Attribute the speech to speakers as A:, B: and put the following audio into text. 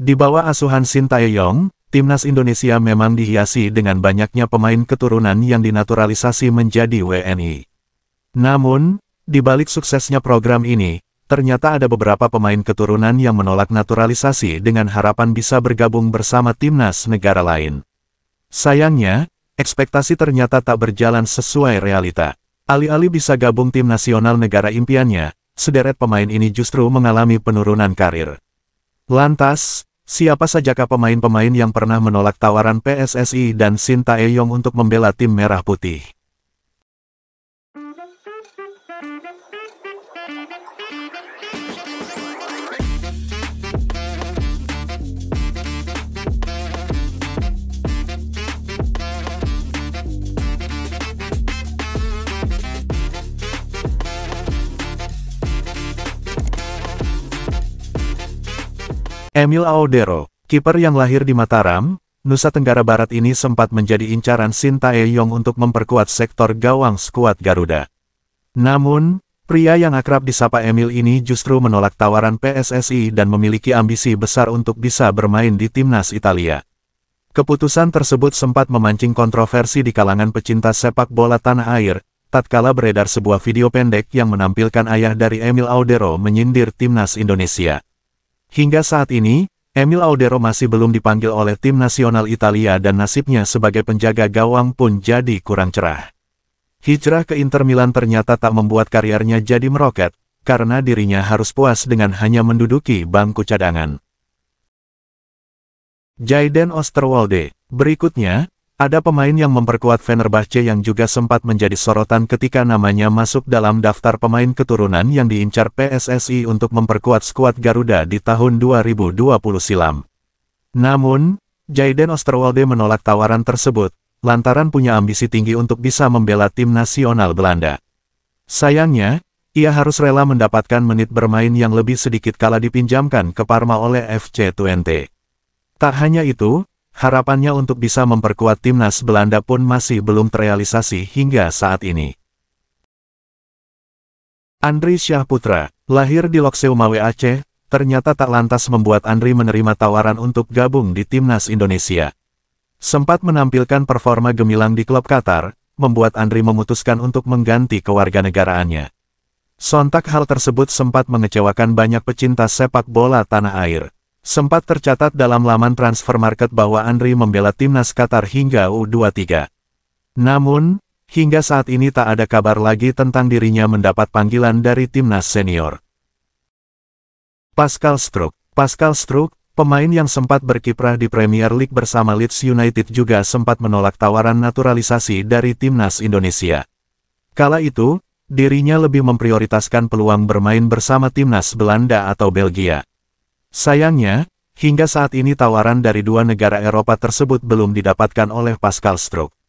A: Di bawah asuhan Sintayong, timnas Indonesia memang dihiasi dengan banyaknya pemain keturunan yang dinaturalisasi menjadi WNI. Namun, di balik suksesnya program ini, ternyata ada beberapa pemain keturunan yang menolak naturalisasi dengan harapan bisa bergabung bersama timnas negara lain. Sayangnya, ekspektasi ternyata tak berjalan sesuai realita. Alih-alih bisa gabung tim nasional negara impiannya, sederet pemain ini justru mengalami penurunan karir. Lantas, Siapa sajakah pemain-pemain yang pernah menolak tawaran PSSI dan Sinta Eyong untuk membela tim Merah Putih? Emil Audero, kiper yang lahir di Mataram, Nusa Tenggara Barat ini sempat menjadi incaran Sinta Eyong untuk memperkuat sektor gawang skuad Garuda. Namun, pria yang akrab disapa Emil ini justru menolak tawaran PSSI dan memiliki ambisi besar untuk bisa bermain di timnas Italia. Keputusan tersebut sempat memancing kontroversi di kalangan pecinta sepak bola tanah air, tatkala beredar sebuah video pendek yang menampilkan ayah dari Emil Audero menyindir timnas Indonesia. Hingga saat ini, Emil Audero masih belum dipanggil oleh tim nasional Italia dan nasibnya sebagai penjaga gawang pun jadi kurang cerah. Hijrah ke Inter Milan ternyata tak membuat karirnya jadi meroket, karena dirinya harus puas dengan hanya menduduki bangku cadangan. Jaiden Osterwalde Berikutnya, ada pemain yang memperkuat Fenerbahce yang juga sempat menjadi sorotan ketika namanya masuk dalam daftar pemain keturunan yang diincar PSSI untuk memperkuat skuad Garuda di tahun 2020 silam. Namun, Jaiden Osterwalde menolak tawaran tersebut, lantaran punya ambisi tinggi untuk bisa membela tim nasional Belanda. Sayangnya, ia harus rela mendapatkan menit bermain yang lebih sedikit kala dipinjamkan ke Parma oleh FC Twente. Tak hanya itu, Harapannya untuk bisa memperkuat timnas Belanda pun masih belum terrealisasi hingga saat ini. Andri Syahputra, lahir di Lokseumawe Aceh, ternyata tak lantas membuat Andri menerima tawaran untuk gabung di timnas Indonesia. Sempat menampilkan performa gemilang di klub Qatar, membuat Andri memutuskan untuk mengganti kewarganegaraannya. Sontak hal tersebut sempat mengecewakan banyak pecinta sepak bola tanah air. Sempat tercatat dalam laman transfer market bahwa Andri membela timnas Qatar hingga U23. Namun, hingga saat ini tak ada kabar lagi tentang dirinya mendapat panggilan dari timnas senior. Pascal Struk, Pascal Struk, pemain yang sempat berkiprah di Premier League bersama Leeds United juga sempat menolak tawaran naturalisasi dari timnas Indonesia. Kala itu, dirinya lebih memprioritaskan peluang bermain bersama timnas Belanda atau Belgia. Sayangnya, hingga saat ini tawaran dari dua negara Eropa tersebut belum didapatkan oleh Pascal Stroke.